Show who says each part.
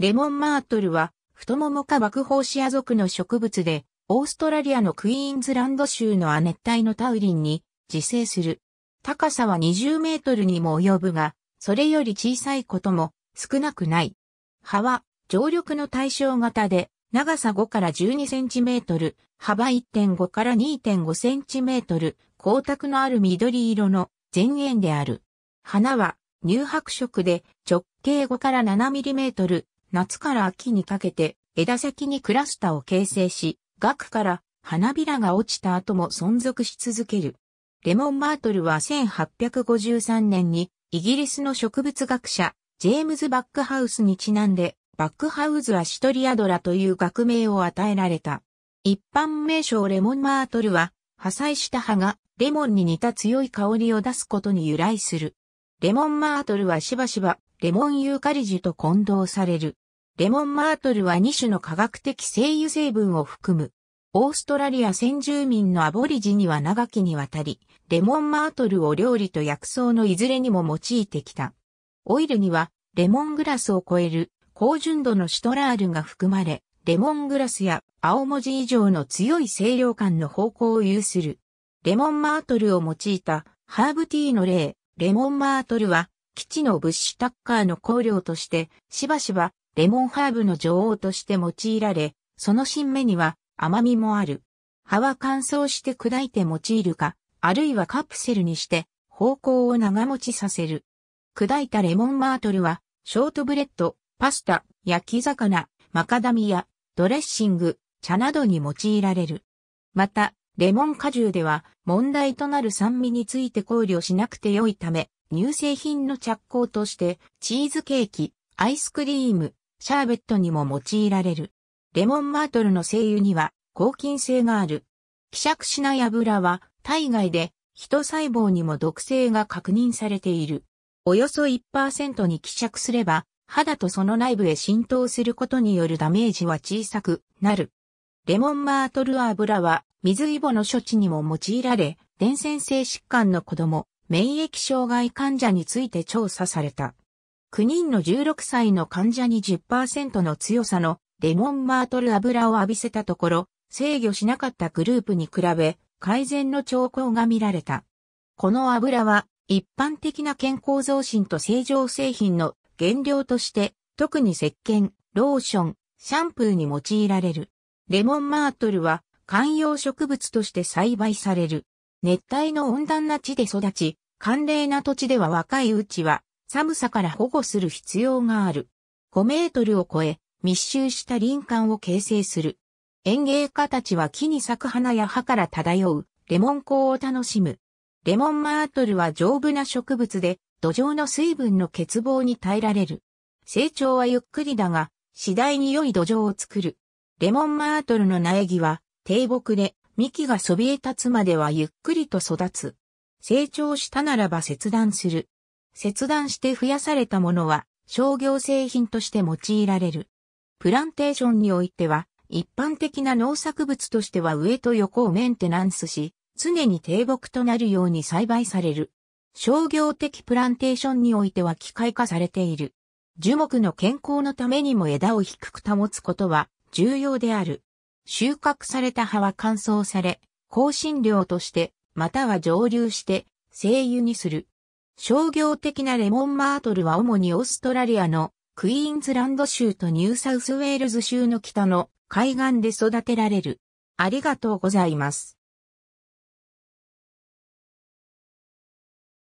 Speaker 1: レモンマートルは、太ももか爆放シア属の植物で、オーストラリアのクイーンズランド州の亜熱帯のタウリンに自生する。高さは20メートルにも及ぶが、それより小さいことも少なくない。葉は常緑の対象型で、長さ5から12センチメートル、幅1.5から2.5センチメートル、光沢のある緑色の前縁である。花は乳白色で直径5から7ミリメートル、夏から秋にかけて枝先にクラスターを形成し、額から花びらが落ちた後も存続し続ける。レモン・マートルは1853年にイギリスの植物学者ジェームズ・バックハウスにちなんでバックハウズ・アシトリアドラという学名を与えられた。一般名称レモン・マートルは破砕した葉がレモンに似た強い香りを出すことに由来する。レモンマートルはしばしばレモンユーカリュと混同される。レモンマートルは2種の科学的精油成分を含む。オーストラリア先住民のアボリジには長きにわたり、レモンマートルを料理と薬草のいずれにも用いてきた。オイルには、レモングラスを超える高純度のシトラールが含まれ、レモングラスや青文字以上の強い清涼感の方向を有する。レモンマートルを用いたハーブティーの例、レモンマートルは基地のブッシュタッカーの香料として、しばしばレモンハーブの女王として用いられ、その新芽には甘みもある。葉は乾燥して砕いて用いるか、あるいはカプセルにして、方向を長持ちさせる。砕いたレモンマートルは、ショートブレッド、パスタ、焼き魚、マカダミア、ドレッシング、茶などに用いられる。また、レモン果汁では問題となる酸味について考慮しなくて良いため、乳製品の着工として、チーズケーキ、アイスクリーム、シャーベットにも用いられる。レモンマートルの精油には、抗菌性がある。希釈しない油は、体外で、人細胞にも毒性が確認されている。およそ1%に希釈すれば、肌とその内部へ浸透することによるダメージは小さくなる。レモンマートル油は水イボの処置にも用いられ、伝染性疾患の子供、免疫障害患者について調査された。9人の16歳の患者に10%の強さのレモンマートル油を浴びせたところ、制御しなかったグループに比べ改善の兆候が見られた。この油は一般的な健康増進と正常製品の原料として特に石鹸、ローション、シャンプーに用いられる。レモンマートルは観葉植物として栽培される。熱帯の温暖な地で育ち、寒冷な土地では若いうちは寒さから保護する必要がある。5メートルを超え密集した林間を形成する。園芸家たちは木に咲く花や葉から漂うレモン香を楽しむ。レモンマートルは丈夫な植物で土壌の水分の欠乏に耐えられる。成長はゆっくりだが次第に良い土壌を作る。レモンマートルの苗木は低木で幹がそびえ立つまではゆっくりと育つ。成長したならば切断する。切断して増やされたものは商業製品として用いられる。プランテーションにおいては、一般的な農作物としては上と横をメンテナンスし、常に低木となるように栽培される。商業的プランテーションにおいては機械化されている。樹木の健康のためにも枝を低く保つことは重要である。収穫された葉は乾燥され、香辛料としてまたは蒸留して、精油にする。商業的なレモンマートルは主にオーストラリアのクイーンズランド州とニューサウスウェールズ州の北の海岸で育てられる。ありがとうございます。